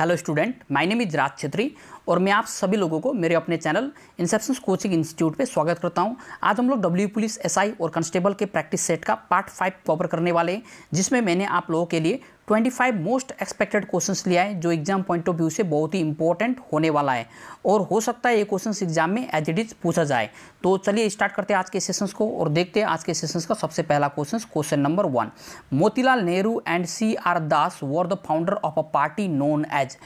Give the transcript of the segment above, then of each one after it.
Hello student my name is Raj Chhetri और मैं आप सभी लोगों को मेरे अपने चैनल इंसेप्शन कोचिंग इंस्टीट्यूट पे स्वागत करता हूं आज हम लोग डब्ल्यू पुलिस एसआई और कांस्टेबल के प्रैक्टिस सेट का पार्ट फाइव कवर करने वाले हैं जिसमें मैंने आप लोगों के लिए 25 मोस्ट एक्सपेक्टेड क्वेश्चंस लिया है जो एग्जाम पॉइंट ऑफ व्यू से बहुत ही इंपॉर्टेंट होने वाला है और हो सकता है ये क्वेश्चंस एग्जाम में एज इट इज पूछा जाए तो चलिए स्टार्ट करते हैं आज के सेशंस को और देखते हैं आज के सेशंस का सबसे पहला question question number one Motilal Nehru and C R Das were the founder of a party known as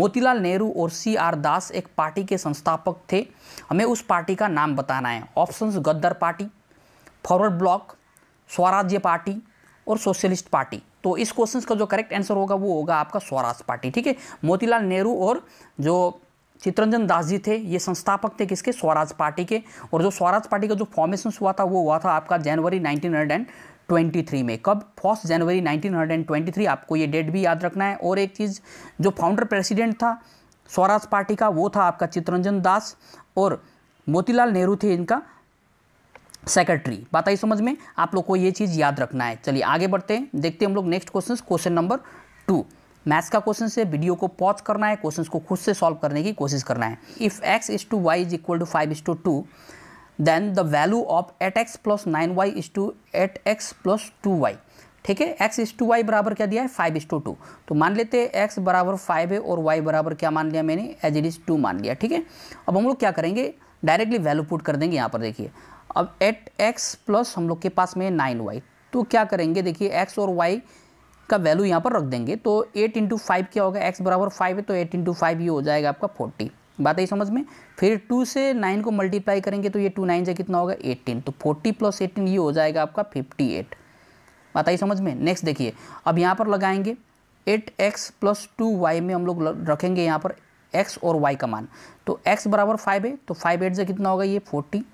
Motilal Nehru और सी आर दास एक पार्टी के संस्थापक थे हमें उस पार्टी का नाम बताना है option Ghadar party Forward Bloc Swarajya party और सोशलिस्ट पार्टी तो इस क्वेश्चन का जो करेक्ट आंसर होगा वो होगा आपका स्वराज पार्टी ठीक है मोतीलाल नेहरू और जो चित्रंजन दास जी थे ये संस्थापक थे किसके स्वराज पार्टी के और जो स्वराज पार्टी का जो फॉर्मेशन हुआ था वो हुआ था आपका जनवरी 1923 में कब फर्स्ट जनवरी 1923 आपको ये डेट भी याद रखना है और एक चीज़ जो फाउंडर प्रेसिडेंट था स्वराज पार्टी का वो था आपका चित्रंजन दास और मोतीलाल नेहरू थे इनका सेक्रेटरी बात आई समझ में आप लोग को ये चीज़ याद रखना है चलिए आगे बढ़ते हैं देखते हैं हम लोग next question question number two maths का क्वेश्चन है वीडियो को पॉज करना है क्वेश्चन को खुद से सॉल्व करने की कोशिश करना है if x is to y is equal to five is to two then the value of eight x plus nine y is to eight x plus two y ठीक है एक्स इज टू वाई बराबर क्या दिया है five is to to तो मान लेते हैं एक्स बराबर फाइव है और वाई बराबर क्या मान लिया मैंने एज इट इज़ टू मान लिया ठीक है अब हम लोग क्या करेंगे डायरेक्टली वैल्यू पुट कर देंगे यहाँ पर देखिए अब एट एक्स प्लस हम लोग के पास में नाइन वाई तो क्या करेंगे देखिए एक्स और वाई का वैल्यू यहाँ पर रख देंगे तो एट इंटू फाइव क्या होगा एक्स बराबर फाइव है तो एट इंटू फाइव ये हो जाएगा आपका फोर्टी बात आई समझ में फिर टू से नाइन को मल्टीप्लाई करेंगे तो ये टू नाइन से कितना होगा एटीन तो फोर्टी प्लस एटीन ये हो जाएगा आपका फिफ्टी एट बात आई समझ में नेक्स्ट देखिए अब यहाँ पर लगाएंगे eight x plus two y में हम लोग रखेंगे यहाँ पर एक्स और वाई का मान तो एक्स बराबर फाइव है तो फाइव एट से कितना होगा ये फोर्टी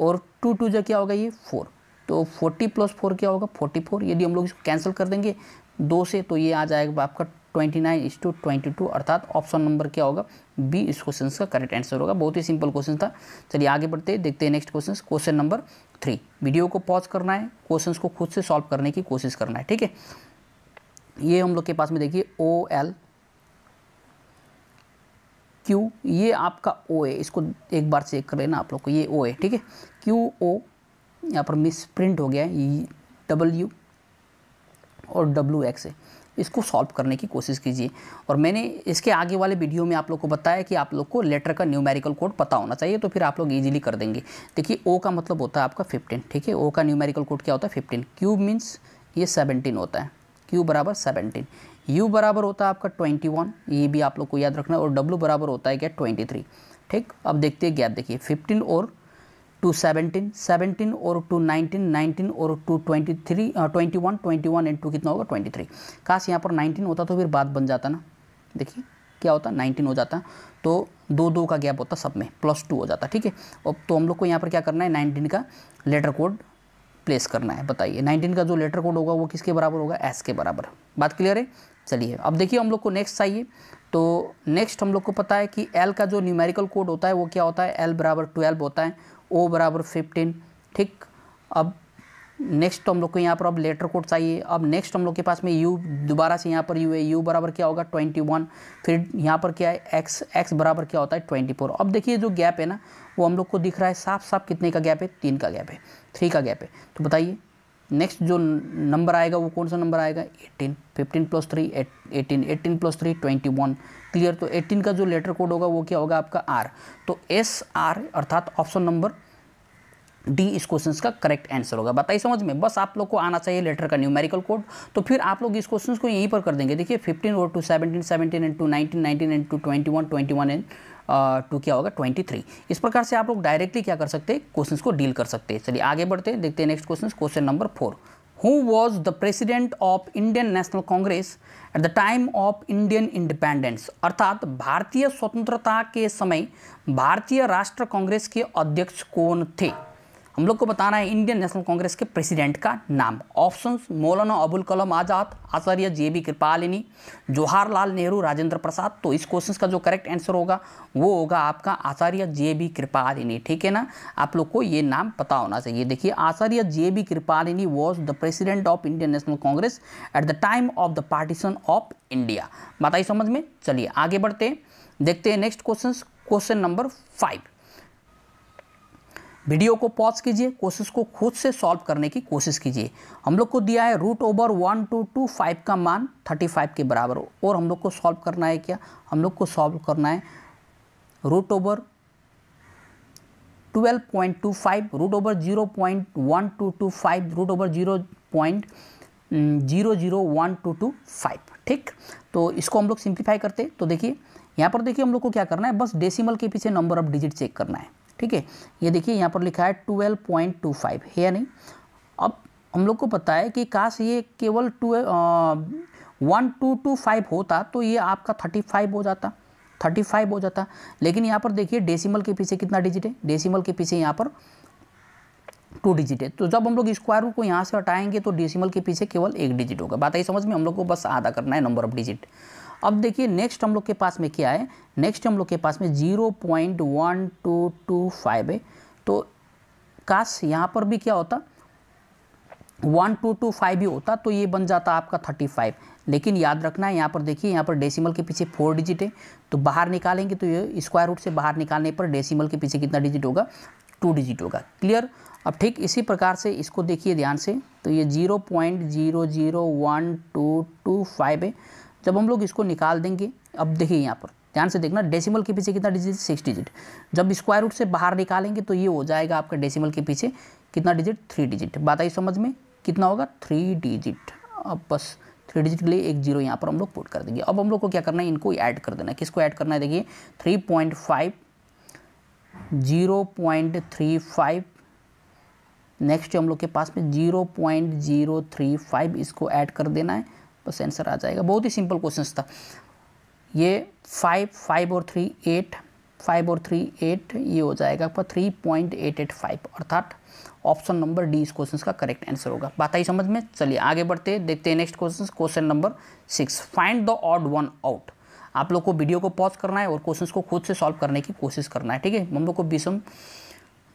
और टू टू जो क्या होगा ये फोर तो फोर्टी प्लस फोर क्या होगा फोर्टी फोर यदि हम लोग इसको कैंसिल कर देंगे दो से तो ये आ जाएगा आपका twenty nine is to twenty two अर्थात ऑप्शन नंबर क्या होगा बी इस क्वेश्चन का करेक्ट आंसर होगा बहुत ही सिंपल क्वेश्चन था चलिए आगे बढ़ते हैं देखते हैं next question question number three video को पॉज करना है क्वेश्चन को खुद से सॉल्व करने की कोशिश करना है ठीक है ये हम लोग के पास में देखिए ओ एल क्यू ये आपका ओ है इसको एक बार चेक कर लेना आप लोग को ये ओ है ठीक है क्यू ओ यहाँ पर मिस प्रिंट हो गया है डब्ल्यू और डब्ल्यू एक्स है इसको सॉल्व करने की कोशिश कीजिए और मैंने इसके आगे वाले वीडियो में आप लोग को बताया कि आप लोग को लेटर का न्यूमेरिकल कोड पता होना चाहिए तो फिर आप लोग ईजिली कर देंगे देखिए ओ का मतलब होता है आपका फिफ्टीन ठीक है ओ का न्यूमेरिकल कोड क्या होता है फिफ्टीन क्यूब मीन्स ये सेवनटीन होता है क्यूब बराबर सेवनटीन u बराबर होता है आपका 21 ये भी आप लोग को याद रखना है और w बराबर होता है क्या 23 ठीक अब देखते हैं गैप देखिए 15 और टू 17 सेवनटीन और टू नाइनटीन नाइनटीन और two twenty three twenty one twenty one and two कितना होगा ट्वेंटी थ्री काश यहाँ पर नाइनटीन होता तो फिर बात बन जाता ना देखिए क्या होता नाइनटीन हो जाता तो दो दो का गैप होता सब में प्लस टू हो जाता ठीक है अब तो हम लोग को यहाँ पर क्या करना है नाइनटीन का लेटर कोड प्लेस करना है बताइए 19 का जो लेटर कोड होगा वो किसके बराबर होगा एस के बराबर बात क्लियर है चलिए अब देखिए हम लोग को नेक्स्ट चाहिए तो नेक्स्ट हम लोग को पता है कि एल का जो न्यूमेरिकल कोड होता है वो क्या होता है एल बराबर ट्वेल्व होता है ओ बराबर फिफ्टीन ठीक अब नेक्स्ट तो हम लोग को यहाँ पर अब लेटर कोड चाहिए अब नेक्स्ट हम लोग के पास में यू दोबारा से यहाँ पर यू है यू बराबर क्या होगा ट्वेंटी वन फिर यहाँ पर क्या है एक्स एक्स बराबर क्या होता है ट्वेंटी फोर अब देखिए जो गैप है ना वो हम लोग को दिख रहा है साफ साफ कितने का गैप है तीन का गैप है थ्री का गैप है तो बताइए नेक्स्ट जो नंबर आएगा वो कौन सा नंबर आएगा eighteen fifteen plus three eighteen eighteen plus three twenty one clear तो एटीन का जो लेटर कोड होगा वो क्या होगा आपका आर तो एस आर अर्थात ऑप्शन नंबर डी इस क्वेश्चन का करेक्ट आंसर होगा बताइए समझ में बस आप लोग को आना चाहिए लेटर का न्यूमेरिकल कोड तो फिर आप लोग इस क्वेश्चन को यहीं पर कर देंगे देखिए फिफ्टीन और two seventeen seventeen and two nineteen nineteen and two twenty one twenty one and two क्या होगा ट्वेंटी थ्री इस प्रकार से आप लोग डायरेक्टली क्या कर सकते हैं क्वेश्चन को डील कर सकते हैं चलिए आगे बढ़ते हैं देखते हैं next question question number four who was the president of Indian National Congress at the time of Indian independence अर्थात भारतीय स्वतंत्रता के समय भारतीय राष्ट्र कांग्रेस के अध्यक्ष कौन थे हम लोग को बताना है इंडियन नेशनल कांग्रेस के प्रेसिडेंट का नाम option Maulana Abul Kalam Azad Acharya J B Kripalani Jawaharlal Nehru Rajendra Prasad तो इस क्वेश्चन का जो करेक्ट आंसर होगा वो होगा आपका आचार्य जे बी कृपालिनी ठीक है ना आप लोग को ये नाम पता होना चाहिए देखिए Acharya J B Kripalani was the president of Indian National Congress at the time of the partition of India बताइए समझ में चलिए आगे बढ़ते हैं देखते हैं next question question number five video को पॉज कीजिए कोशिश को खुद से सॉल्व करने की कोशिश कीजिए हम लोग को दिया है root over one two two five का मान थर्टी फाइव के बराबर और हम लोग को सॉल्व करना है क्या हम लोग को सॉल्व करना है root over twelve point two five root over zero point one two two five root over zero point zero zero one two two five ठीक तो इसको हम लोग सिंप्लीफाई करते तो देखिए यहाँ पर देखिए हम लोग को क्या करना है बस डेसिमल के पीछे नंबर ऑफ डिजिट चेक करना है ठीक है ये देखिए यहाँ पर लिखा है ट्वेल्व पॉइंट टू फाइव है या नहीं अब हम लोग को पता है कि काश ये केवल two one two two five होता तो ये आपका थर्टी फाइव हो जाता थर्टी फाइव हो जाता लेकिन यहाँ पर देखिए डेसिमल के पीछे कितना डिजिट है डेसिमल के पीछे यहाँ पर टू डिजिट है तो जब हम लोग स्क्वायर रूट को यहाँ से हटाएंगे तो डेसिमल के पीछे केवल एक डिजिट होगा बात ही समझ में हम लोग को बस आधा करना है नंबर ऑफ डिजिट अब देखिए नेक्स्ट हम लोग के पास में क्या है नेक्स्ट हम लोग के पास में zero point one two two five है तो काश यहाँ पर भी क्या होता वन टू टू फाइव ही होता तो ये बन जाता आपका थर्टी फाइव लेकिन याद रखना है यहाँ पर देखिए यहाँ पर डेसिमल के पीछे फोर डिजिट है तो बाहर निकालेंगे तो ये स्क्वायर रूट से बाहर निकालने पर डेसिमल के पीछे कितना डिजिट होगा टू डिजिट होगा क्लियर अब ठीक इसी प्रकार से इसको देखिए ध्यान से तो ये zero point zero zero one two two five है जब हम लोग इसको निकाल देंगे अब देखिए यहाँ पर ध्यान से देखना डेसिमल के पीछे कितना डिजिट सिक्स डिजिट जब स्क्वायर रूट से बाहर निकालेंगे तो ये हो जाएगा आपका डेसिमल के पीछे कितना डिजिट थ्री डिजिट बात आई समझ में कितना होगा थ्री डिजिट अब बस थ्री डिजिट के लिए एक जीरो यहाँ पर हम लोग पुट कर देंगे अब हम लोग को क्या करना है इनको ऐड कर देना है किसको ऐड करना है देखिए three point five zero point three five next हम लोग के पास में zero point zero three five इसको ऐड कर देना है बस आंसर आ जाएगा बहुत ही सिंपल क्वेश्चन था ये फाइव फाइव और थ्री एट फाइव और थ्री एट ये हो जाएगा आपका three point eight eight five अर्थात ऑप्शन नंबर डी इस क्वेश्चन का करेक्ट आंसर होगा बात आई समझ में चलिए आगे बढ़ते हैं देखते हैं next question question number six find the odd one out आप लोग को वीडियो को पॉज करना है और क्वेश्चन को खुद से सॉल्व करने की कोशिश करना है ठीक है हम लोग को विषम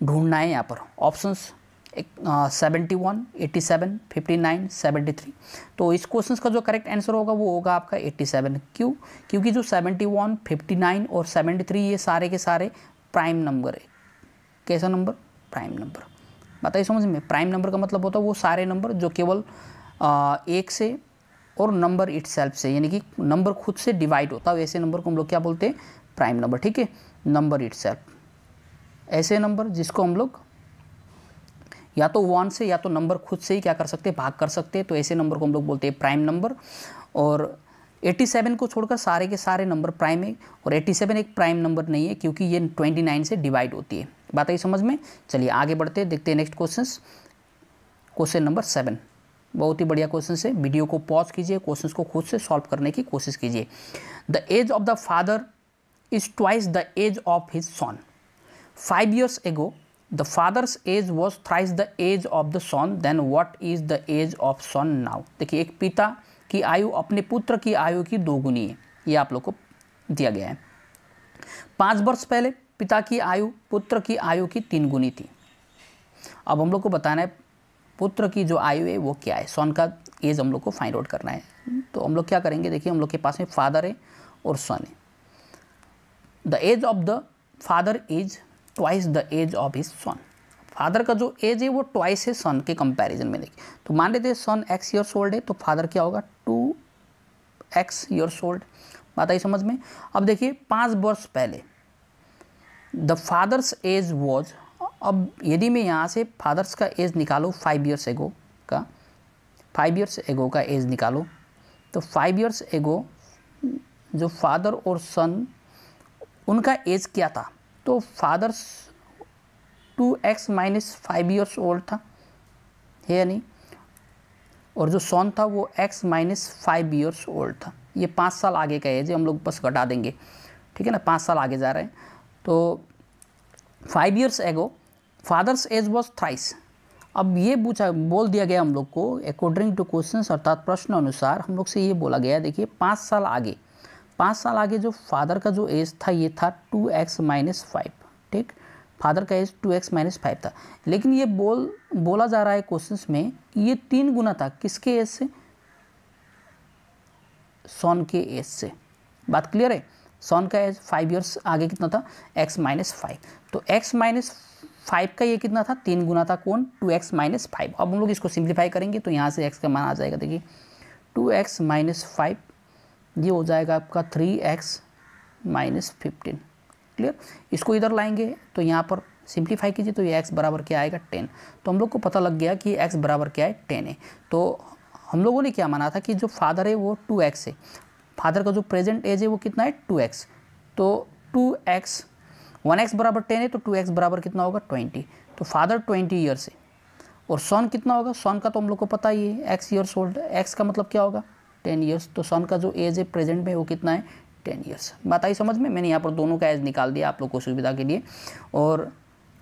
ढूंढना है यहाँ पर options seventy one eighty seven fifty nine seventy three तो इस क्वेश्चन का जो करेक्ट आंसर होगा वो होगा आपका एट्टी सेवन क्यों क्योंकि जो सेवेंटी वन फिफ्टी नाइन और सेवेंटी थ्री ये सारे के सारे प्राइम नंबर है कैसा नंबर प्राइम नंबर बताइए समझ में प्राइम नंबर का मतलब होता है वो सारे नंबर जो केवल एक से और नंबर इट से यानी कि नंबर खुद से डिवाइड होता है ऐसे नंबर को हम लोग क्या बोलते हैं प्राइम नंबर ठीक है नंबर इट ऐसे नंबर जिसको हम लोग या तो वन से या तो नंबर खुद से ही क्या कर सकते हैं भाग कर सकते हैं तो ऐसे नंबर को हम लोग बोलते हैं प्राइम नंबर और 87 को छोड़कर सारे के सारे नंबर प्राइम है और 87 एक प्राइम नंबर नहीं है क्योंकि ये 29 से डिवाइड होती है बात आई समझ में चलिए आगे बढ़ते हैं देखते हैं next question question number seven बहुत ही बढ़िया क्वेश्चन है वीडियो को पॉज कीजिए क्वेश्चन को खुद से सॉल्व करने की कोशिश कीजिए the age of the father is twice the age of his son five years ago the father's age was thrice the age of the son then what is the age of son now देखिए एक पिता की आयु अपने पुत्र की आयु की दोगुनी है ये आप लोग को दिया गया है पाँच वर्ष पहले पिता की आयु पुत्र की आयु की तीन गुनी थी अब हम लोग को बताना है पुत्र की जो आयु है वो क्या है सन का एज हम लोग को फाइंड आउट करना है तो हम लोग क्या करेंगे देखिए हम लोग के पास में फादर है और सन है the age of the father is twice the age of his son father का जो एज है वो ट्वाइस है सन के कंपैरिजन में देखिए तो मान लेते हैं सन एक्स ईयर्स ओल्ड है तो फादर क्या होगा टू एक्स ईयर्स ओल्ड बात आई समझ में अब देखिए पाँच वर्ष पहले द फादर्स एज वॉज अब यदि मैं यहाँ से फादर्स का एज निकालो फाइव ईयर्स एगो का फाइव ईयर्स एगो का एज निकालो तो फाइव ईयर्स एगो जो फादर और सन उनका एज क्या था तो father's two x minus five years old था है या नहीं और जो सोन था वो x minus five years old था ये पाँच साल आगे का है जी हम लोग बस घटा देंगे ठीक है ना पाँच साल आगे जा रहे हैं तो five years ago father's age was thrice अब ये पूछा बोल दिया गया हम लोग को अकॉर्डिंग टू क्वेश्चन अर्थात प्रश्न अनुसार हम लोग से ये बोला गया देखिए पाँच साल आगे पाँच साल आगे जो फादर का जो एज था ये था टू एक्स माइनस फाइव ठीक फादर का age two x minus five था लेकिन ये बोल बोला जा रहा है क्वेश्चन में ये तीन गुना था किसके एज से सोन के एज से बात क्लियर है सोन का एज फाइव ईयर्स आगे कितना था एक्स माइनस फाइव तो एक्स माइनस फाइव का ये कितना था तीन गुना था कौन टू एक्स माइनस फाइव अब हम लोग इसको सिंप्लीफाई करेंगे तो यहाँ से एक्स का मान आ जाएगा देखिए टू एक्स माइनस फाइव ये हो जाएगा आपका three x minus fifteen clear इसको इधर लाएंगे तो यहाँ पर सिंप्लीफाई कीजिए तो ये एक्स बराबर क्या आएगा टेन तो हम लोग को पता लग गया कि एक्स बराबर क्या है टेन है तो हम लोगों ने क्या माना था कि जो फादर है वो टू एक्स है फादर का जो प्रेजेंट एज है वो कितना है टू एक्स तो टू एक्स वन एक्स बराबर टेन है तो टू एक्स बराबर कितना होगा ट्वेंटी तो फादर ट्वेंटी ईयर्स है और सॉन कितना होगा सॉन का तो हम लोग को पता ही है एक्स ईयर्स ओल्ड एक्स का मतलब क्या होगा टेन ईयर्स तो सन का जो एज है प्रेजेंट में वो कितना है टेन ईयर्स बात आई समझ में मैंने यहाँ पर दोनों का एज निकाल दिया आप लोग को सुविधा के लिए और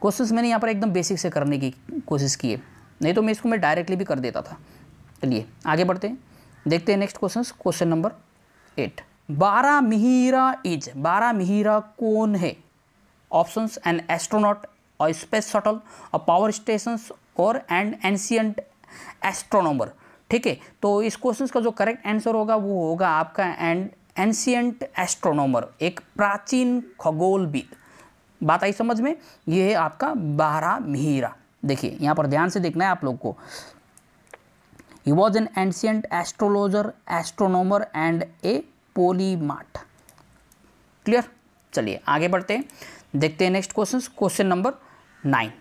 कोशिश मैंने यहाँ पर एकदम बेसिक से करने की कोशिश की है नहीं तो मैं इसको मैं डायरेक्टली भी कर देता था चलिए आगे बढ़ते हैं देखते हैं next question question number eight Varahamihira is Varahamihira कौन है ऑप्शंस एन एस्ट्रोनॉट और स्पेस शटल और पावर स्टेशन और एंड एंशियंट एस्ट्रोनॉमर ठीक है तो इस क्वेश्चन का जो करेक्ट आंसर होगा वो होगा आपका एंड एंशियंट एस्ट्रोनोमर एक प्राचीन खगोलविद बात आई समझ में ये है आपका बारह मिहिरा देखिए यहाँ पर ध्यान से देखना है आप लोग को he was an ancient astrologer astronomer and a mart clear चलिए आगे बढ़ते हैं देखते हैं next question question number nine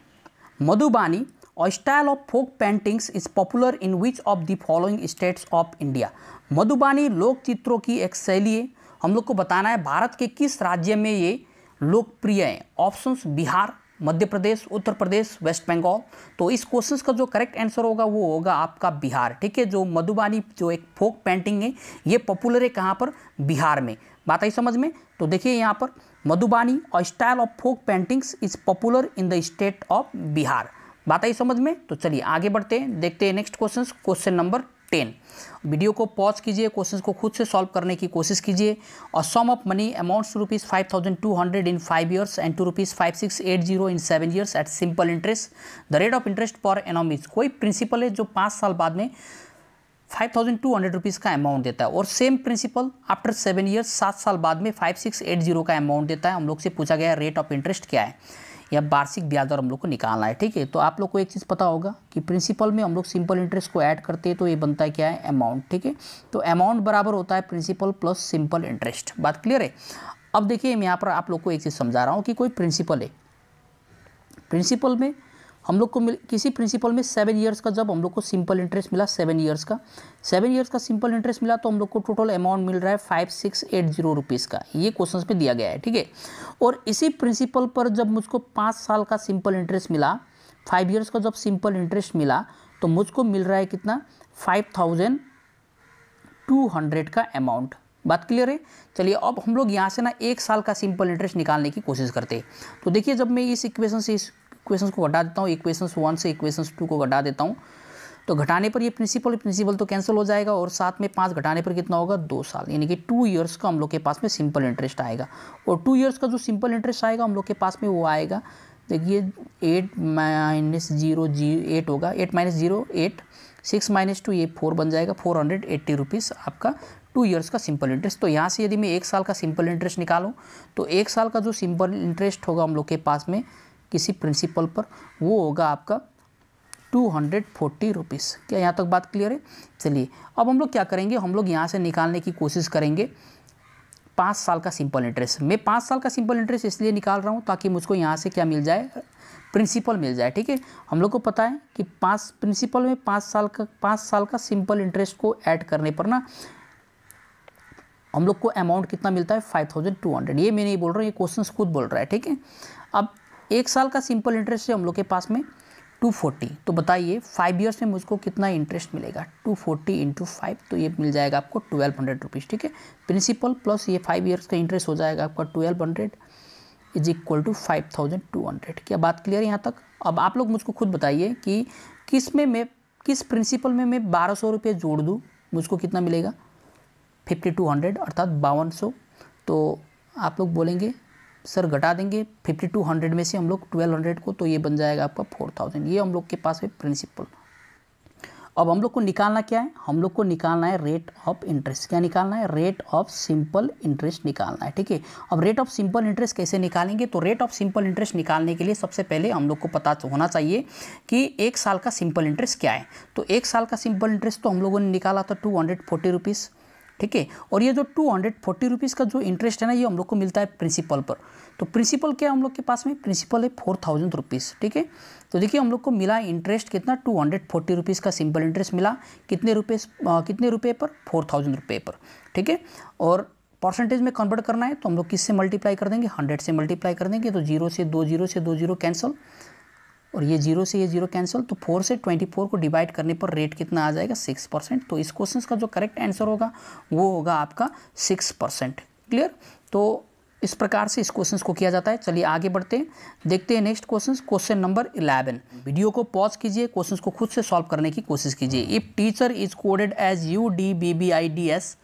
Madhubani a style of folk paintings is popular in which of the following states of India Madhubani लोक चित्रों की एक शैली है हम लोग को बताना है भारत के किस राज्य में ये लोकप्रिय है ऑप्शन बिहार मध्य प्रदेश उत्तर प्रदेश वेस्ट बंगाल तो इस क्वेश्चन का जो करेक्ट आंसर होगा वो होगा आपका बिहार ठीक है जो मधुबानी जो एक फोक पेंटिंग है ये पॉपुलर है कहाँ पर बिहार में बात आई समझ में तो देखिए यहाँ पर मधुबानी और style of folk paintings is popular in the state of Bihar बात आई समझ में तो चलिए आगे बढ़ते हैं देखते हैं next question question number ten video को पॉज कीजिए क्वेश्चन को खुद से सॉल्व करने की कोशिश कीजिए और sum of money amounts rupees five thousand two hundred in five years and to rupees five six eight zero in seven years at simple interest the rate of interest per annum is कोई principal है जो पाँच साल बाद में five thousand two hundred rupees का amount देता है और same principal after seven years सात साल बाद में फाइव सिक्स एट जीरो का अमाउंट देता है हम लोग से पूछा गया रेट ऑफ इंटरेस्ट क्या है या वार्षिक ब्याज दर हम लोग को निकालना है ठीक है तो आप लोग को एक चीज़ पता होगा कि प्रिंसिपल में हम लोग सिंपल इंटरेस्ट को ऐड करते हैं तो ये बनता है क्या है अमाउंट ठीक है तो अमाउंट बराबर होता है प्रिंसिपल प्लस सिंपल इंटरेस्ट बात क्लियर है अब देखिए मैं यहाँ पर आप लोग को एक चीज़ समझा रहा हूँ कि कोई प्रिंसिपल है प्रिंसिपल में हम लोग को मिल किसी प्रिंसिपल में सेवन ईयर्स का जब हम लोग को सिंपल इंटरेस्ट मिला सेवन ईयर्स का सेवन ईयर्स का सिंपल इंटरेस्ट मिला तो हम लोग को टोटल अमाउंट मिल रहा है five six eight zero rupees का ये क्वेश्चन पे दिया गया है ठीक है और इसी प्रिंसिपल पर जब मुझको पाँच साल का सिंपल इंटरेस्ट मिला फाइव ईयर्स का जब सिंपल इंटरेस्ट मिला तो मुझको मिल रहा है कितना फाइव थाउजेंड टू हंड्रेड का अमाउंट बात क्लियर है चलिए अब हम लोग यहाँ से ना एक साल का सिंपल इंटरेस्ट निकालने की कोशिश करते हैं तो देखिए जब मैं इस इक्वेशन से इस इक्वेशन को घटा देता हूँ इक्वेशन वन से इक्वेशन टू को घटा देता हूँ तो घटाने पर ये प्रिंसिपल प्रिंसिपल तो कैंसिल हो जाएगा और साथ में पाँच घटाने पर कितना होगा दो साल यानी कि टू इयर्स का हम लोग के पास में सिंपल इंटरेस्ट आएगा और टू इयर्स का जो सिंपल इंटरेस्ट आएगा हम लोग के पास में वो आएगा देखिए एट माइनस जीरो जी एट होगा eight minus zero eight six minus two ये फोर बन जाएगा फोर हंड्रेड एट्टी रुपीज़ आपका टू इयर्स का सिंपल इंटरेस्ट तो यहाँ से यदि मैं एक साल का सिंपल इंटरेस्ट निकालूँ तो एक साल का जो सिंपल इंटरेस्ट होगा हम लोग के पास में किसी प्रिंसिपल पर वो होगा आपका टू हंड्रेड फोर्टी रुपीज़ क्या यहाँ तक बात क्लियर है चलिए अब हम लोग क्या करेंगे हम लोग यहाँ से निकालने की कोशिश करेंगे पाँच साल का सिंपल इंटरेस्ट मैं पाँच साल का सिंपल इंटरेस्ट इसलिए निकाल रहा हूँ ताकि मुझको यहाँ से क्या मिल जाए प्रिंसिपल मिल जाए ठीक है हम लोग को पता है कि पाँच प्रिंसिपल में पाँच साल का पाँच साल का सिंपल इंटरेस्ट को ऐड करने पर ना हम लोग को अमाउंट कितना मिलता है फाइव थाउजेंड टू हंड्रेड ये मैं नहीं बोल रहा हूँ ये क्वेश्चन खुद बोल रहा है ठीक है अब एक साल का सिंपल इंटरेस्ट है हम लोग के पास में 240 तो बताइए फाइव ईयर्स में मुझको कितना इंटरेस्ट मिलेगा 240 फोर्टी इंटू फाइव तो ये मिल जाएगा आपको ट्वेल्व हंड्रेड रुपीज़ ठीक है प्रिंसिपल प्लस ये फाइव ईयर्स का इंटरेस्ट हो जाएगा आपका twelve hundred is equal to five thousand two hundred क्या बात क्लियर है यहाँ तक अब आप लोग मुझको खुद बताइए कि किस में मैं किस प्रिंसिपल में मैं बारह सौ रुपये जोड़ दूँ मुझको कितना मिलेगा फिफ्टी टू हंड्रेड अर्थात बावन सौ तो आप लोग बोलेंगे सर घटा देंगे 5200 में से हम लोग 1200 को तो ये बन जाएगा आपका 4000 ये हम लोग के पास है प्रिंसिपल अब हम लोग को निकालना क्या है हम लोग को निकालना है रेट ऑफ इंटरेस्ट क्या निकालना है रेट ऑफ सिंपल इंटरेस्ट निकालना है ठीक है अब रेट ऑफ सिंपल इंटरेस्ट कैसे निकालेंगे तो रेट ऑफ सिंपल इंटरेस्ट निकालने के लिए सबसे पहले हम लोग को पता तो होना चाहिए कि एक साल का सिंपल इंटरेस्ट क्या है तो एक साल का सिंपल इंटरेस्ट तो हम लोगों ने निकाला था टू हंड्रेड फोर्टी रुपीज़ ठीक है और ये जो टू हंड्रेड फोर्टी रुपीज़ का जो इंटरेस्ट है ना ये हम लोग को मिलता है प्रिंसिपल पर तो प्रिंसिपल क्या हम लोग के पास में प्रिंसिपल है फोर थाउजेंड रुपीज़ ठीक है तो देखिए हम लोग को मिला इंटरेस्ट कितना टू हंड्रेड फोर्टी रुपीज़ का सिंपल इंटरेस्ट मिला कितने रुपये कितने रुपये पर फोर थाउजेंड रुपये पर ठीक है और परसेंटेज में कन्वर्ट करना है तो हम लोग किससे मल्टीप्लाई कर देंगे हंड्रेड से मल्टीप्लाई कर देंगे तो जीरो से दो जीरो से दो जीरो कैंसिल और ये जीरो से ये जीरो कैंसिल तो फोर से ट्वेंटी फोर को डिवाइड करने पर रेट कितना आ जाएगा सिक्स परसेंट तो इस क्वेश्चन का जो करेक्ट आंसर होगा वो होगा आपका सिक्स परसेंट क्लियर तो इस प्रकार से इस क्वेश्चन को किया जाता है चलिए आगे बढ़ते हैं देखते हैं next question question number eleven video को पॉज कीजिए क्वेश्चन को खुद से सॉल्व करने की कोशिश कीजिए if teacher is coded as U D B B I D S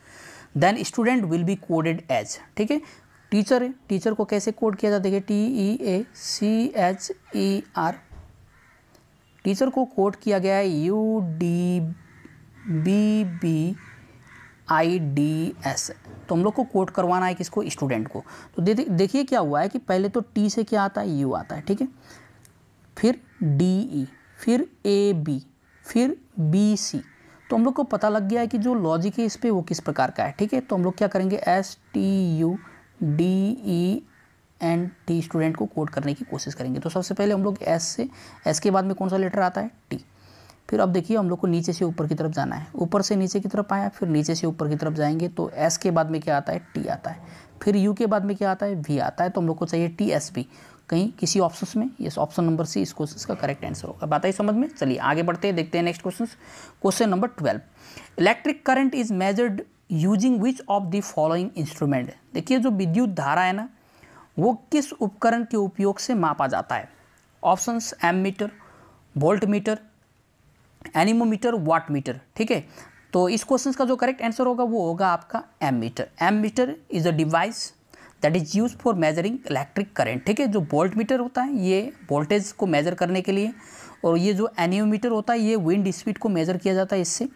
then student will be coded as ठीक है टीचर टीचर को कैसे कोड किया जाता है देखिए T E A C H E R teacher को कोट किया गया है U D B B I D S तो हम लोग को कोट करवाना है किसको स्टूडेंट को तो देखिए क्या हुआ है कि पहले तो टी से क्या आता है यू आता है ठीक है फिर डी ई फिर ए बी फिर बी सी तो हम लोग को पता लग गया है कि जो लॉजिक है इस पर वो किस प्रकार का है ठीक है तो हम लोग क्या करेंगे S T U D E N T student को कोड करने की कोशिश करेंगे तो सबसे पहले हम लोग एस से एस के बाद में कौन सा लेटर आता है टी फिर अब देखिए हम लोग को नीचे से ऊपर की तरफ जाना है ऊपर से नीचे की तरफ आया फिर नीचे से ऊपर की तरफ जाएंगे तो एस के बाद में क्या आता है टी आता है फिर यू के बाद में क्या आता है वी आता है तो हम लोग को चाहिए टी एस बी कहीं किसी ऑप्शन में ये ऑप्शन नंबर सी इस क्वेश्चन का करेक्ट आंसर होगा बात आई समझ में चलिए आगे बढ़ते हैं देखते हैं next question question number twelve electric current is measured using which of the following instrument देखिए जो विद्युत धारा है ना वो किस उपकरण के उपयोग से मापा जाता है options ammeter voltmeter anemometer wattmeter ठीक है तो इस क्वेश्चन का जो करेक्ट आंसर होगा वो होगा आपका ammeter ammeter is a device that is use for measuring electric current ठीक है जो वोल्ट मीटर होता है ये वोल्टेज को मेजर करने के लिए और ये जो एनियोमीटर होता है ये विंड स्पीड को मेज़र किया जाता है इससे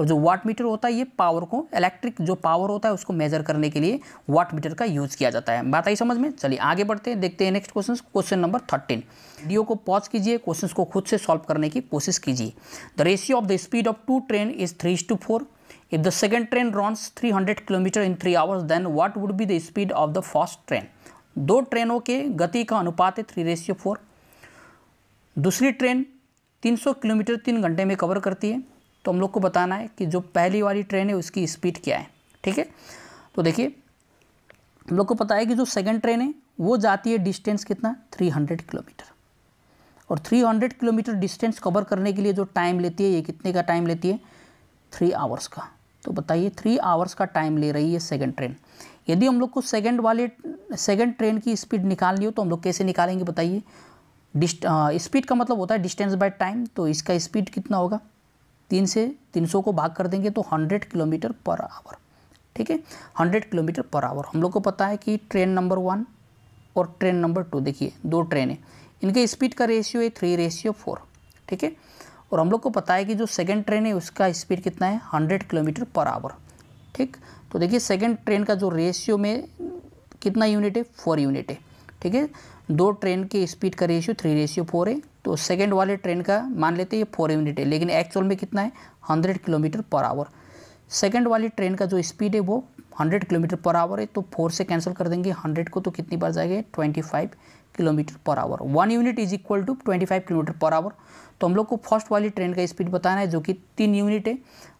और जो वाट मीटर होता है ये पावर को इलेक्ट्रिक जो पावर होता है उसको मेज़र करने के लिए वाट मीटर का यूज़ किया जाता है बात आई समझ में चलिए आगे बढ़ते हैं देखते हैं next question question number thirteen video को पॉज कीजिए क्वेश्चन को खुद से सॉल्व करने की कोशिश कीजिए the ratio of the speed of two train is three two four the second train runs three hundred kilometre in three hours then what would be the speed of the first train दो ट्रेनों के गति का अनुपात है three ratio four दूसरी train 300 kilometre तीन घंटे में कवर करती है तो हम लोग को बताना है कि जो पहली वाली ट्रेन है उसकी स्पीड क्या है ठीक है तो देखिए हम लोग को पता है कि जो सेकेंड ट्रेन है वो जाती है डिस्टेंस कितना 300 किलोमीटर और 300 किलोमीटर डिस्टेंस कवर करने के लिए जो टाइम लेती है ये कितने का टाइम लेती है थ्री आवर्स का तो बताइए थ्री आवर्स का टाइम ले रही है सेकेंड ट्रेन यदि हम लोग को सेकेंड वाले सेकेंड ट्रेन की स्पीड निकालनी हो तो हम लोग कैसे निकालेंगे बताइए स्पीड का मतलब होता है डिस्टेंस बाय टाइम तो इसका स्पीड कितना होगा तीन से तीन सौ को भाग कर देंगे तो हंड्रेड किलोमीटर पर आवर ठीक है हंड्रेड किलोमीटर पर आवर हम लोग को पता है कि ट्रेन नंबर वन और ट्रेन नंबर टू देखिए दो ट्रेन है इनके स्पीड का रेशियो है थ्री रेशियो फोर ठीक है और हम लोग को पता है कि जो सेकेंड ट्रेन है उसका स्पीड कितना है हंड्रेड किलोमीटर पर आवर ठीक तो देखिए सेकेंड ट्रेन का जो रेशियो में कितना यूनिट है फोर यूनिट है ठीक है दो ट्रेन की स्पीड का रेशियो थ्री रेशियो फोर है तो सेकेंड वाले ट्रेन का मान लेते हैं ये फोर यूनिट है लेकिन एक्चुअल में कितना है hundred kilometre per hour second वाली ट्रेन का जो स्पीड है वो हंड्रेड किलोमीटर पर आवर है तो फोर से कैंसिल कर देंगे हंड्रेड को तो कितनी बार जाएगा twenty five kilometre per hour one unit is equal to twenty five kilometre per hour तो हम लोग को फर्स्ट वाली ट्रेन का स्पीड बताना है जो कि तीन यूनिट है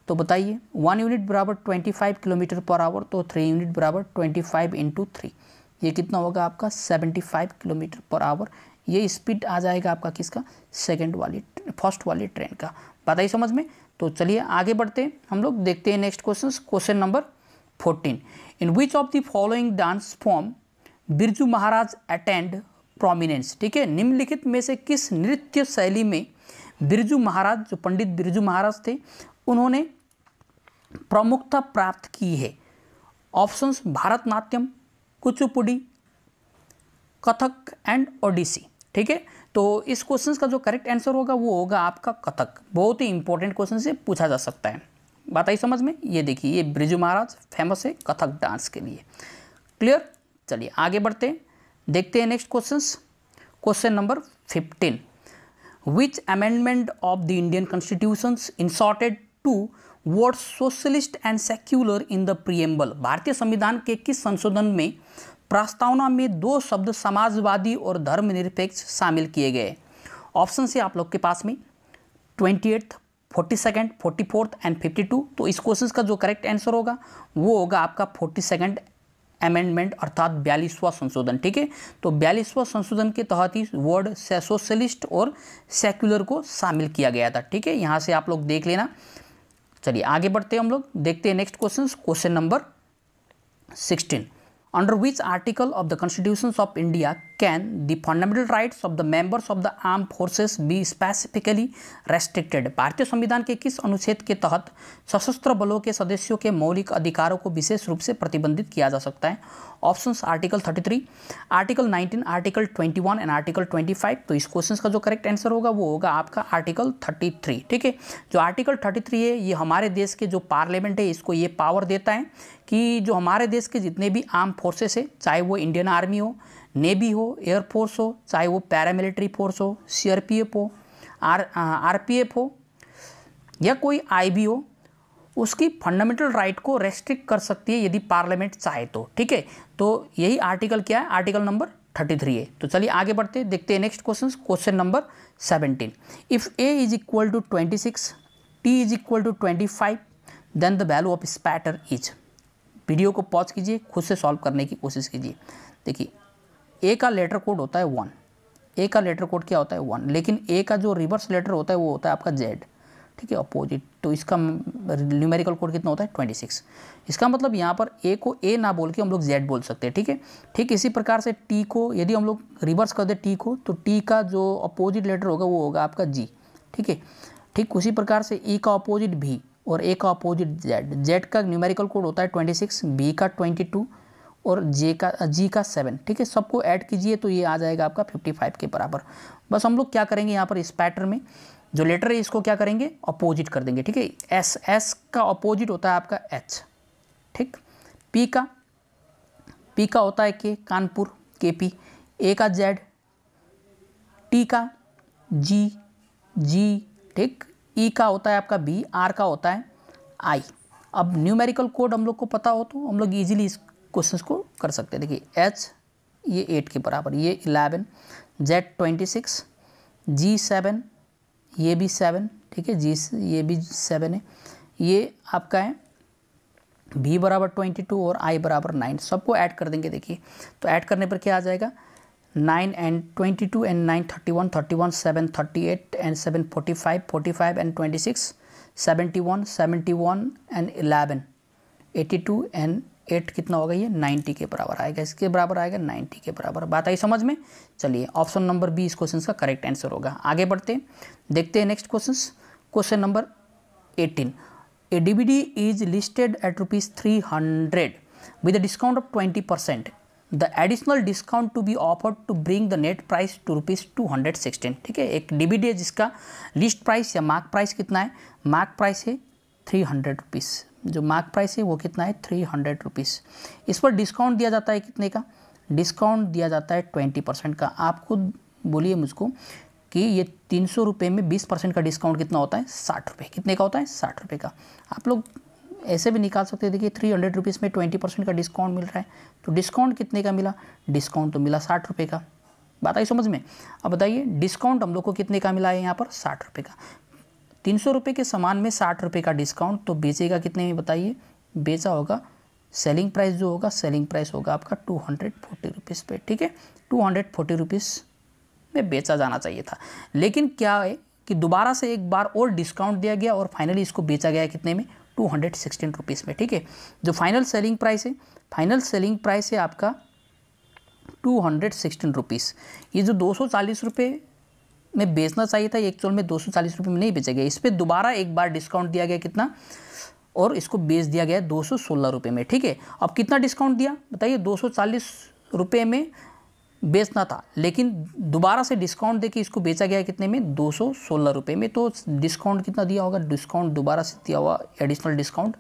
तो बताइए वन यूनिट बराबर twenty five kilometre per hour तो थ्री यूनिट बराबर ट्वेंटी फाइव इंटू थ्री ये कितना होगा आपका 75 किलोमीटर पर आवर ये स्पीड आ जाएगा आपका किसका सेकेंड वाली फर्स्ट वाली ट्रेन का बात आई समझ में तो चलिए आगे बढ़ते हैं हम लोग देखते हैं next question question number fourteen in which of the following dance form Birju Maharaj attend prominence ठीक है निम्नलिखित में से किस नृत्य शैली में बिरजू महाराज जो पंडित बिरजू महाराज थे उन्होंने प्रमुखता प्राप्त की है ऑप्शंस भारतनाट्यम कुचुपुड़ी कथक एंड ओडिसी ठीक है तो इस क्वेश्चन का जो करेक्ट आंसर होगा वो होगा आपका कथक बहुत ही इंपॉर्टेंट क्वेश्चन से पूछा जा सकता है बात आई समझ में ये देखिए ये ब्रिजू महाराज फेमस है कथक डांस के लिए क्लियर चलिए आगे बढ़ते हैं देखते हैं next question question number fifteen which amendment of the Indian constitution inserted two word socialist and secular in the preamble भारतीय संविधान के किस संशोधन में प्रस्तावना में दो शब्द समाजवादी और धर्मनिरपेक्ष शामिल किए गए ऑप्शन से आप लोग के पास में twenty eighth forty second forty fourth and fifty two तो इस क्वेश्चन का जो करेक्ट आंसर होगा वो होगा आपका फोर्टी सेकेंड अमेंडमेंट अर्थात बयालीसवा संशोधन ठीक है तो बयालीसवा संशोधन के तहत ही वर्ड सोशलिस्ट और सेक्युलर को शामिल किया गया था ठीक है यहाँ से आप लोग देख लेना चलिए आगे बढ़ते हैं हम लोग देखते हैं next question question number sixteen under which article of the constitution of India can the fundamental rights of the members of the arm forces be specifically restricted भारतीय संविधान के किस अनुच्छेद के तहत सशस्त्र बलों के सदस्यों के मौलिक अधिकारों को विशेष रूप से प्रतिबंधित किया जा सकता है option article thirty three article nineteen article twenty one and article twenty five तो इस क्वेश्चन का जो करेक्ट आंसर होगा वो होगा आपका आर्टिकल थर्टी थ्री ठीक है जो आर्टिकल थर्टी थ्री है ये हमारे देश के जो पार्लियामेंट है इसको ये पावर देता है कि जो हमारे देश के जितने भी आर्म फोर्सेस है चाहे वो इंडियन आर्मी हो नेवी हो एयरफोर्स हो चाहे वो पैरामिलिट्री फोर्स हो सीआरपीएफ हो आर आरपीएफ uh, हो या कोई आई हो उसकी फंडामेंटल राइट को रेस्ट्रिक्ट कर सकती है यदि पार्लियामेंट चाहे तो ठीक है तो यही आर्टिकल क्या है आर्टिकल नंबर थर्टी थ्री है तो चलिए आगे बढ़ते हैं देखते हैं next question question number seventeen if A is equal to twenty six T is equal to twenty five then the value of spatter is video को पॉज कीजिए खुद से सॉल्व करने की कोशिश कीजिए देखिए ए का लेटर कोड होता है वन ए का लेटर कोड क्या होता है वन लेकिन ए का जो रिवर्स लेटर होता है वो होता है आपका जेड ठीक है अपोजिट तो इसका न्यूमेरिकल कोड कितना होता है ट्वेंटी सिक्स इसका मतलब यहाँ पर ए को ए ना बोल के हम लोग जेड बोल सकते हैं ठीक है ठीक इसी प्रकार से टी को यदि हम लोग रिवर्स कर दे टी को तो टी का जो अपोजिट लेटर होगा वो होगा आपका जी ठीक है ठीक उसी प्रकार से ई e का अपोजिट भी और ए का अपोजिट जेड जेड का न्यूमेरिकल कोड होता है ट्वेंटी सिक्स बी का ट्वेंटी टू और जे का जी का सेवन ठीक है सबको ऐड कीजिए तो ये आ जाएगा आपका फिफ्टी फाइव के बराबर बस हम लोग क्या करेंगे यहाँ पर इस पैटर्न में जो लेटर है इसको क्या करेंगे अपोजिट कर देंगे ठीक है एस एस का अपोजिट होता है आपका एच ठीक पी का पी का होता है के कानपुर के पी ए का जेड टी का जी जी ठीक ई e का होता है आपका बी आर का होता है आई अब न्यूमेरिकल कोड हम लोग को पता हो तो हम लोग इजीली इस क्वेश्चन को कर सकते हैं देखिए एच ये एट के बराबर ये eleven Z twenty six G seven ये भी सेवन ठीक है जी ये भी सेवन है ये आपका है बी बराबर ट्वेंटी टू और आई बराबर नाइन सबको ऐड कर देंगे देखिए तो ऐड करने पर क्या आ जाएगा 9 and 22 and 9 31 31 7 38 and 7 45 45 and 26 71 71 and 11 82 and 8 कितना होगा ये 90 के बराबर आएगा इसके बराबर आएगा 90 के बराबर बात आई समझ में चलिए ऑप्शन नंबर बी इस क्वेश्चन का करेक्ट आंसर होगा आगे बढ़ते हैं देखते हैं next question question number 18 a D is listed at rupees three hundred with discount of twenty percent the additional discount to be offered to bring the net price to rupees two hundred sixteen ठीक है एक D है जिसका list price या mark price कितना है mark price है three hundred rupees जो मार्क प्राइस है वो कितना है थ्री हंड्रेड रुपीज़ इस पर डिस्काउंट दिया जाता है कितने का डिस्काउंट दिया जाता है ट्वेंटी परसेंट का आप खुद बोलिए मुझको कि ये तीन सौ रुपये में बीस परसेंट का डिस्काउंट कितना होता है साठ रुपये कितने का होता है साठ रुपये का आप लोग ऐसे भी निकाल सकते देखिए थ्री हंड्रेड रुपीज़ में ट्वेंटी परसेंट का डिस्काउंट मिल रहा है तो डिस्काउंट कितने का मिला डिस्काउंट तो मिला साठ रुपये का बात आई समझ में अब बताइए डिस्काउंट हम लोग को कितने का मिला है यहाँ पर साठ रुपये का तीन सौ रुपये के सामान में साठ रुपये का डिस्काउंट तो बेचेगा कितने में बताइए बेचा होगा सेलिंग प्राइस जो होगा सेलिंग प्राइस होगा आपका टू हंड्रेड फोर्टी रुपीज़ पे ठीक है टू हंड्रेड फोर्टी रुपीज़ में बेचा जाना चाहिए था लेकिन क्या है कि दोबारा से एक बार और डिस्काउंट दिया गया और फाइनली इसको बेचा गया कितने में टू हंड्रेड सिक्सटीन रुपीज़ में ठीक है जो फाइनल सेलिंग प्राइस है फाइनल सेलिंग प्राइस है आपका टू हंड्रेड सिक्सटीन रुपीज़ ये जो दो सौ चालीस रुपये में बेचना चाहिए था एक्चुअल में दो सौ चालीस रुपये में नहीं बेचा गया इस पर दोबारा एक बार डिस्काउंट दिया गया कितना और इसको बेच दिया गया दो सौ सोलह रुपये में ठीक है अब कितना डिस्काउंट दिया बताइए दो सौ चालीस रुपये में बेचना था लेकिन दोबारा से डिस्काउंट देके इसको बेचा गया कितने में दो सौ सोलह रुपये में तो डिस्काउंट कितना दिया होगा डिस्काउंट दोबारा से दिया हुआ एडिशनल डिस्काउंट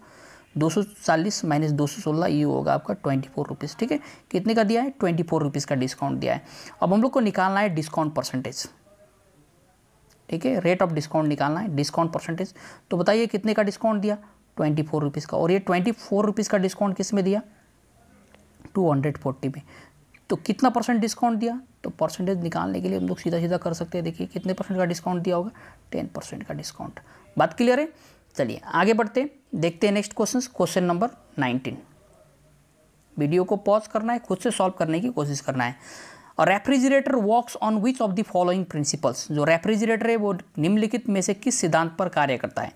दो सौ चालीस माइनस दो सौ सोलह ये होगा आपका ट्वेंटी फोर रुपीज़ ठीक है कितने का दिया है ट्वेंटी फोर रुपीज़ का डिस्काउंट दिया है अब हम लोग को निकालना है डिस्काउंट परसेंटेज ठीक है रेट ऑफ डिस्काउंट निकालना है डिस्काउंट परसेंटेज तो बताइए कितने का डिस्काउंट दिया ट्वेंटी फोर रुपीज़ का और ये ट्वेंटी फोर रुपीज़ का डिस्काउंट किस में दिया टू हंड्रेड फोर्टी में तो कितना परसेंट डिस्काउंट दिया तो परसेंटेज निकालने के लिए हम लोग सीधा सीधा कर सकते हैं देखिए कितने परसेंट का डिस्काउंट दिया होगा टेन परसेंट का डिस्काउंट बात क्लियर है चलिए आगे बढ़ते हैं देखते हैं next question question number nineteen video को पॉज करना है खुद से सॉल्व करने की कोशिश करना है और refrigerator works on which of the following principles जो रेफ्रिजरेटर है वो निम्नलिखित में से किस सिद्धांत पर कार्य करता है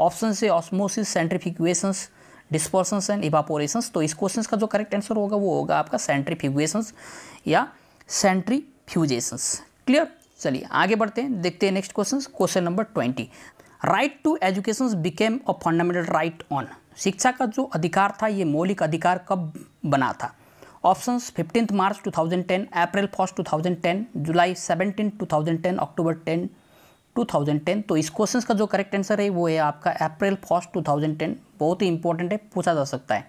ऑप्शन से ऑस्मोसिस सेंट्रिफिक्वेशंस डिस्पर्सन्स एंड इवापोरेशंस तो इस क्वेश्चन का जो करेक्ट आंसर होगा वो होगा आपका सेंट्रीफ्यूगेशंस या सेंट्रीफ्यूजेशंस क्लियर चलिए आगे बढ़ते हैं देखते हैं next question question number twenty right to education became a fundamental right on शिक्षा का जो अधिकार था ये मौलिक अधिकार कब बना था option fifteenth March 2010, April first 2010, July 17, 2010, October 10, 2010 तो इस क्वेश्चन का जो करेक्ट आंसर है वो है आपका अप्रैल फर्स्ट 2010 बहुत ही इंपॉर्टेंट है पूछा जा सकता है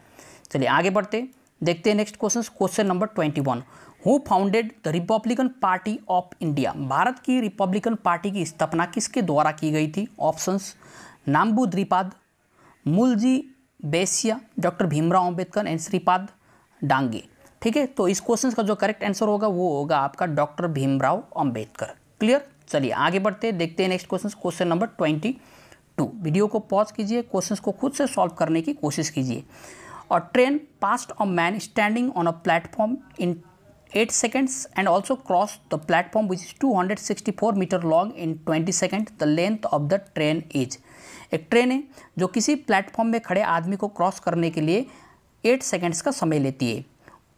चलिए आगे बढ़ते देखते हैं next question question number twenty one who founded the Republican party of India भारत की रिपब्लिकन पार्टी की स्थापना किसके द्वारा की गई थी ऑप्शन नाम्बू द्रिपाद मुलजी बेसिया डॉक्टर भीमराव अम्बेडकर एंड श्रीपाद डांगे ठीक है तो इस क्वेश्चन का जो करेक्ट आंसर होगा वो होगा आपका डॉक्टर भीमराव अम्बेडकर क्लियर चलिए आगे बढ़ते हैं देखते हैं next question question number twenty two video को पॉज कीजिए क्वेश्चन को खुद से सॉल्व करने की कोशिश कीजिए और train passed a man standing on a platform in eight seconds and also cross the platform which is two hundred sixty four metre long in twenty second the length of the train is एक train है जो किसी platform में खड़े आदमी को cross करने के लिए एट सेकेंड्स का समय लेती है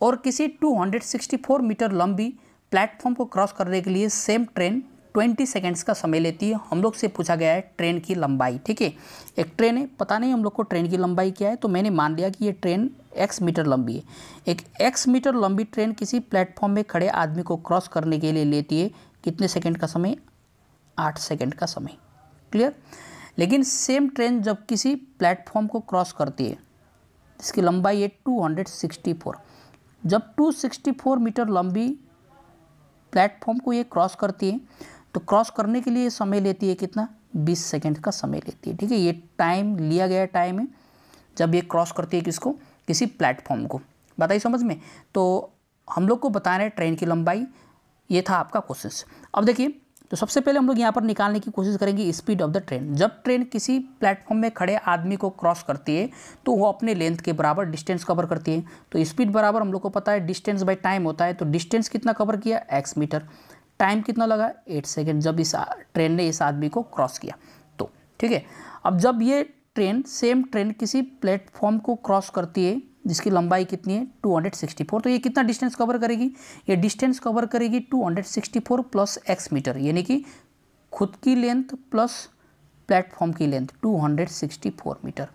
और किसी 264 मीटर लंबी प्लेटफॉर्म को क्रॉस करने के लिए सेम ट्रेन ट्वेंटी सेकेंड्स का समय लेती है हम लोग से पूछा गया है ट्रेन की लंबाई ठीक है एक ट्रेन है पता नहीं हम लोग को ट्रेन की लंबाई क्या है तो मैंने मान लिया कि ये ट्रेन एक्स मीटर लंबी है एक एक्स मीटर लंबी ट्रेन किसी प्लेटफॉर्म में खड़े आदमी को क्रॉस करने के लिए लेती है कितने सेकेंड का समय आठ सेकेंड का समय क्लियर लेकिन सेम ट्रेन जब किसी प्लेटफॉर्म को क्रॉस करती है इसकी लंबाई है फोर जब 264 मीटर लंबी प्लेटफॉर्म को ये क्रॉस करती है तो क्रॉस करने के लिए समय लेती है कितना 20 सेकंड का समय लेती है ठीक है ये टाइम लिया गया टाइम है जब ये क्रॉस करती है किसको किसी प्लेटफॉर्म को बताइए समझ में तो हम लोग को बता रहे हैं ट्रेन की लंबाई ये था आपका क्वेश्चन अब देखिए तो सबसे पहले हम लोग यहाँ पर निकालने की कोशिश करेंगे स्पीड ऑफ द ट्रेन जब ट्रेन किसी प्लेटफॉर्म में खड़े आदमी को क्रॉस करती है तो वो अपने लेंथ के बराबर डिस्टेंस कवर करती है तो स्पीड बराबर हम लोग को पता है डिस्टेंस बाय टाइम होता है तो डिस्टेंस कितना कवर किया एक्स मीटर टाइम कितना लगा एट सेकेंड जब इस ट्रेन ने इस आदमी को क्रॉस किया तो ठीक है अब जब ये ट्रेन सेम ट्रेन किसी प्लेटफॉर्म को क्रॉस करती है जिसकी लंबाई कितनी है 264 तो ये कितना डिस्टेंस कवर करेगी ये डिस्टेंस कवर करेगी 264 प्लस एक्स मीटर यानी कि खुद की लेंथ प्लस प्लेटफॉर्म की लेंथ 264 मीटर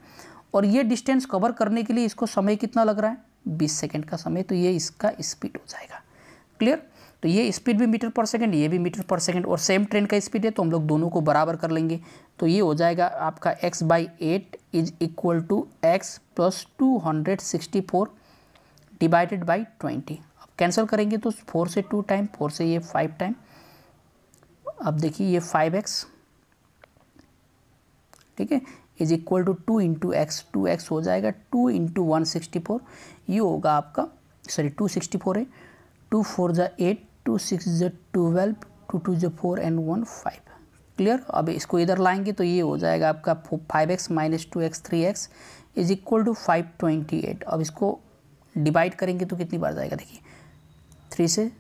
और ये डिस्टेंस कवर करने के लिए इसको समय कितना लग रहा है 20 सेकेंड का समय तो ये इसका स्पीड हो जाएगा क्लियर तो ये स्पीड भी मीटर पर सेकंड ये भी मीटर पर सेकंड और सेम ट्रेन का स्पीड है तो हम लोग दोनों को बराबर कर लेंगे तो ये हो जाएगा आपका x by eight is equal to x plus two hundred sixty four divided by twenty अब कैंसिल करेंगे तो फोर से टू टाइम फोर से ये फाइव टाइम अब देखिए ये फाइव एक्स ठीक है is equal to two into x two x हो जाएगा two into one sixty four ये होगा आपका सॉरी टू सिक्सटी फोर है टू फोर ज़ा एट टू सिक्स जो ट्वेल्व टू टू जो four and one five clear अब इसको इधर लाएंगे तो ये हो जाएगा आपका five x minus two x three x is equal to five twenty eight अब इसको डिवाइड करेंगे तो कितनी बार जाएगा देखिए थ्री से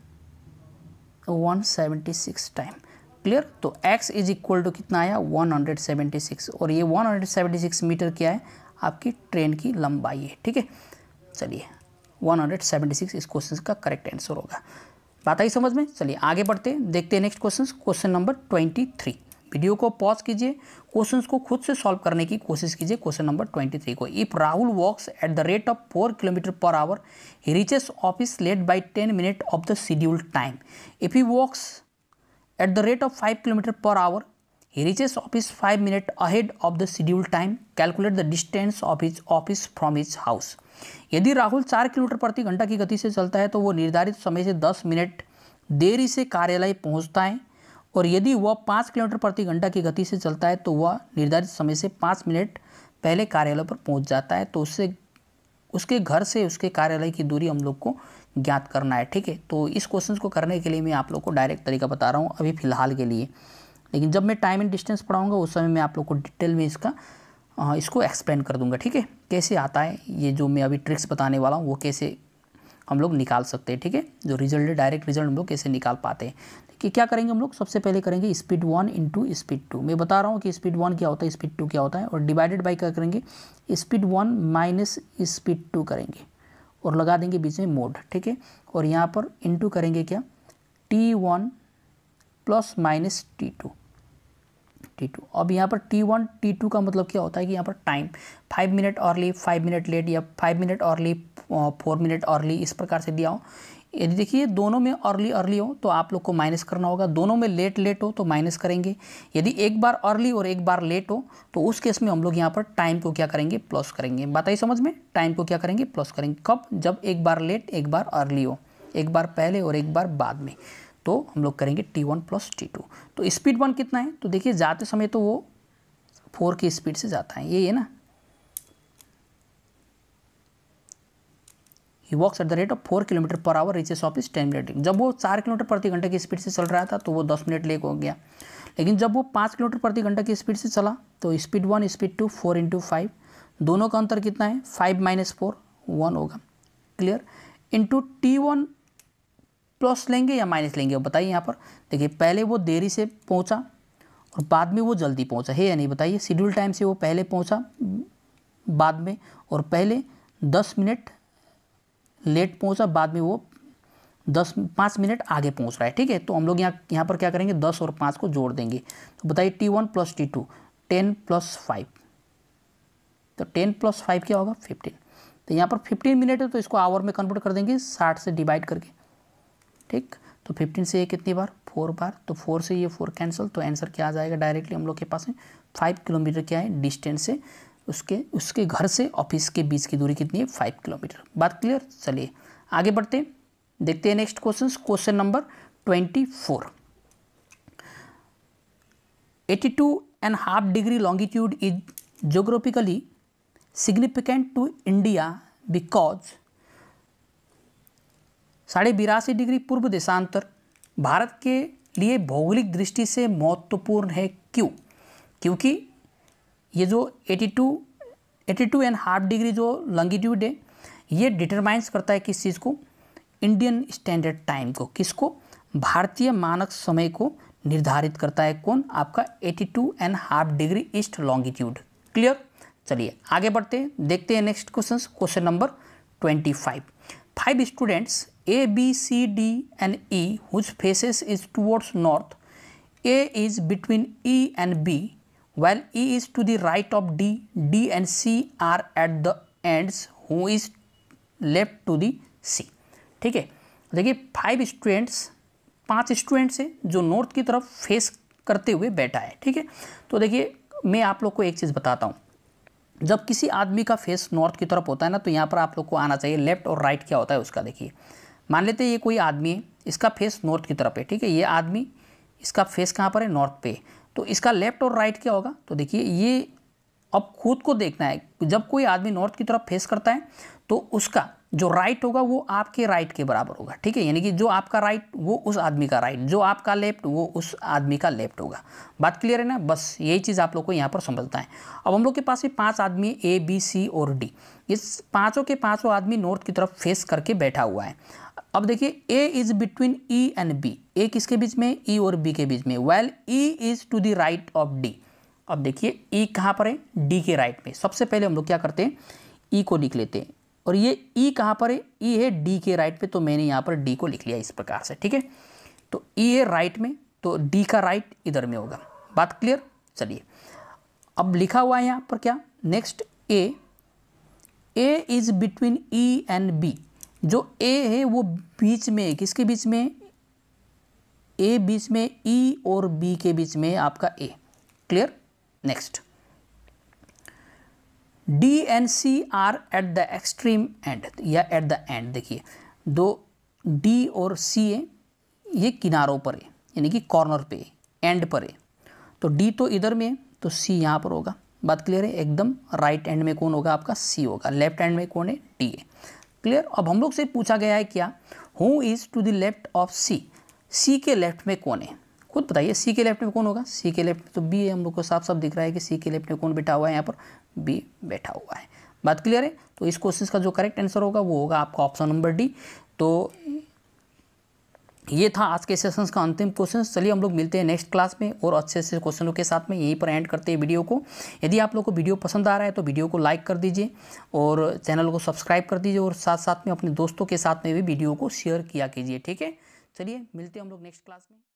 one seventy six time clear तो x इज इक्वल टू कितना आया 176 और ये 176 मीटर क्या है आपकी ट्रेन की लंबाई है ठीक है चलिए 176 इस क्वेश्चन का करेक्ट आंसर होगा बात आई समझ में चलिए आगे बढ़ते हैं देखते हैं next question question number twenty three video को पॉज कीजिए क्वेश्चंस को खुद से सॉल्व करने की कोशिश कीजिए क्वेश्चन नंबर ट्वेंटी थ्री को if Rahul walks at the rate of four kilometre per hour he reaches office late by ten minute of the schedule time if he walks at the rate of five kilometre per hour he reaches office five minute ahead of the scheduled time calculate the distance of his office from his house यदि राहुल चार kilometre प्रति घंटा की गति से चलता है तो वो निर्धारित समय से दस मिनट देरी से कार्यालय पहुँचता है और यदि वह पाँच किलोमीटर प्रति घंटा की गति से चलता है तो वह निर्धारित समय से पाँच मिनट पहले कार्यालय पर पहुँच जाता है तो उससे उसके घर से उसके कार्यालय की दूरी हम लोग को ज्ञात करना है ठीक है तो इस क्वेश्चन को करने के लिए मैं आप लोग को डायरेक्ट तरीका बता रहा हूँ अभी फ़िलहाल के लिए लेकिन जब मैं टाइम एंड डिस्टेंस पढ़ाऊँगा उस समय मैं आप लोग को डिटेल में इसका इसको एक्सप्लेन कर दूँगा ठीक है कैसे आता है ये जो मैं अभी ट्रिक्स बताने वाला हूँ वो कैसे हम लोग निकाल सकते हैं ठीक है जो रिजल्ट है डायरेक्ट रिजल्ट हम लोग कैसे निकाल पाते हैं कि क्या करेंगे हम लोग सबसे पहले करेंगे speed one into speed two मैं बता रहा हूँ कि स्पीड वन क्या होता है स्पीड टू क्या होता है और डिवाइडेड बाई क्या करेंगे speed one minus speed two करेंगे और लगा देंगे बीच में मोड ठीक है और यहाँ पर इंटू करेंगे क्या T one plus minus T two T two अब यहाँ पर टी वन टी टू का मतलब क्या होता है कि यहाँ पर time five minute early five minute late या five minute early four minute early इस प्रकार से दिया हो यदि देखिए दोनों में अर्ली अर्ली हो तो आप लोग को माइनस करना होगा दोनों में लेट लेट हो तो माइनस करेंगे यदि एक बार अर्ली और एक बार लेट हो तो उस केस में हम लोग यहाँ पर टाइम को क्या करेंगे प्लस करेंगे बताइए समझ में टाइम को क्या करेंगे प्लस करेंगे कब जब एक बार लेट एक बार अर्ली हो एक बार पहले और एक बार बाद में तो हम लोग करेंगे T one plus T two तो स्पीड वन कितना है तो देखिए जाते समय तो वो फोर की स्पीड से जाता है ये है ना he walks at the rate of four kilometre per hour reaches office ten minute जब वो चार किलोमीटर प्रति घंटे की स्पीड से चल रहा था तो वो दस मिनट लेक हो गया लेकिन जब वो पाँच किलोमीटर प्रति घंटा की स्पीड से चला तो speed one speed two four into five दोनों का अंतर कितना है फाइव माइनस फोर वन होगा clear into T one plus लेंगे या माइनस लेंगे वो बताइए यहाँ पर देखिए पहले वो देरी से पहुँचा और बाद में वो जल्दी पहुँचा है या नहीं बताइए शेड्यूल टाइम से वो पहले पहुँचा बाद में और पहले दस मिनट लेट पहुँचा बाद में वो दस पाँच मिनट आगे पहुँच रहा है ठीक है तो हम लोग यहाँ यहाँ पर क्या करेंगे दस और पाँच को जोड़ देंगे तो बताइए T one plus T two ten plus five तो टेन प्लस फाइव क्या होगा फिफ्टीन तो यहाँ पर फिफ्टीन मिनट है तो इसको आवर में कन्वर्ट कर देंगे साठ से डिवाइड करके ठीक तो फिफ्टीन से ये कितनी बार फोर बार तो फोर से ये फोर कैंसिल तो आंसर क्या आ जाएगा डायरेक्टली हम लोग के पास में फाइव किलोमीटर क्या है डिस्टेंस से उसके उसके घर से ऑफिस के बीच की दूरी कितनी है फाइव किलोमीटर बात क्लियर चलिए आगे बढ़ते देखते हैं next question question number twenty four eighty two and half degree longitude is geographically significant to India because साढ़े बिरासी डिग्री पूर्व देशांतर भारत के लिए भौगोलिक दृष्टि से महत्वपूर्ण है क्यों क्योंकि ये जो 82 82 एंड हाफ डिग्री जो लॉन्गिट्यूड है ये डिटरमाइंस करता है किस चीज़ को इंडियन स्टैंडर्ड टाइम को किसको भारतीय मानक समय को निर्धारित करता है कौन आपका 82 and half degree east longitude clear चलिए आगे बढ़ते हैं देखते हैं next question question number 25 five students A, B, C, D and E whose faces is towards north. A is between E and B while E is to the right of D. D and C are at the ends who is left to the C. ठीक है देखिए five students पांच students हैं जो north की तरफ face करते हुए बैठा है ठीक है तो देखिए मैं आप लोग को एक चीज़ बताता हूँ जब किसी आदमी का फेस नॉर्थ की तरफ होता है ना तो यहाँ पर आप लोग को आना चाहिए लेफ्ट और राइट क्या होता है उसका देखिए मान लेते हैं ये कोई आदमी है इसका फेस नॉर्थ की तरफ है ठीक है ये आदमी इसका फेस कहाँ पर है नॉर्थ पे तो इसका लेफ्ट और राइट क्या होगा तो देखिए ये अब खुद को देखना है जब कोई आदमी नॉर्थ की तरफ फेस करता है तो उसका जो राइट होगा वो आपके राइट के बराबर होगा ठीक है यानी कि जो आपका राइट वो उस आदमी का राइट जो आपका लेफ्ट वो उस आदमी का लेफ्ट होगा बात क्लियर है ना बस यही चीज़ आप लोग को यहाँ पर समझता है अब हम लोग के पास ये पांच आदमी ए बी सी और डी ये पांचों के पांचों आदमी नॉर्थ की तरफ फेस करके बैठा हुआ है अब देखिए A is between E and B A किसके बीच में ई e और बी के बीच में well E is to the right of D अब देखिए ई e कहाँ पर है डी के राइट में सबसे पहले हम लोग क्या करते हैं ई e को लिख लेते हैं और ये ई e कहाँ पर है ई e है डी के राइट पे तो मैंने यहाँ पर डी को लिख लिया इस प्रकार से ठीक है तो ई e है राइट में तो डी का राइट इधर में होगा बात क्लियर चलिए अब लिखा हुआ है यहाँ पर क्या next A A is between E and B जो ए है वो बीच में किसके बीच में ए बीच में ई e और बी के बीच में आपका A clear next D and C are at the extreme end या एट द एंड देखिए दो डी और सी है ये किनारों पर है यानी कि कॉर्नर पे एंड पर है तो डी तो इधर में तो सी यहाँ पर होगा बात क्लियर है एकदम राइट एंड में कौन होगा आपका सी होगा लेफ्ट एंड में कौन है डी है क्लियर अब हम लोग से पूछा गया है क्या who is to the left of C C के लेफ्ट में कौन है खुद बताइए सी के लेफ्ट में कौन होगा सी के लेफ्ट तो बी है हम लोग को साफ साफ दिख रहा है कि सी के लेफ्ट में कौन बैठा हुआ है यहाँ पर बी बैठा हुआ है बात क्लियर है तो इस क्वेश्चन का जो करेक्ट आंसर होगा वो होगा आपका ऑप्शन नंबर डी तो ये था आज के सेशन का अंतिम क्वेश्चन चलिए हम लोग मिलते हैं नेक्स्ट क्लास में और अच्छे से क्वेश्चनों के साथ में यहीं पर एंड करते हैं वीडियो को यदि आप लोग को वीडियो पसंद आ रहा है तो वीडियो को लाइक कर दीजिए और चैनल को सब्सक्राइब कर दीजिए और साथ साथ में अपने दोस्तों के साथ में भी वीडियो को शेयर किया कीजिए ठीक है चलिए मिलते हैं हम लोग नेक्स्ट क्लास में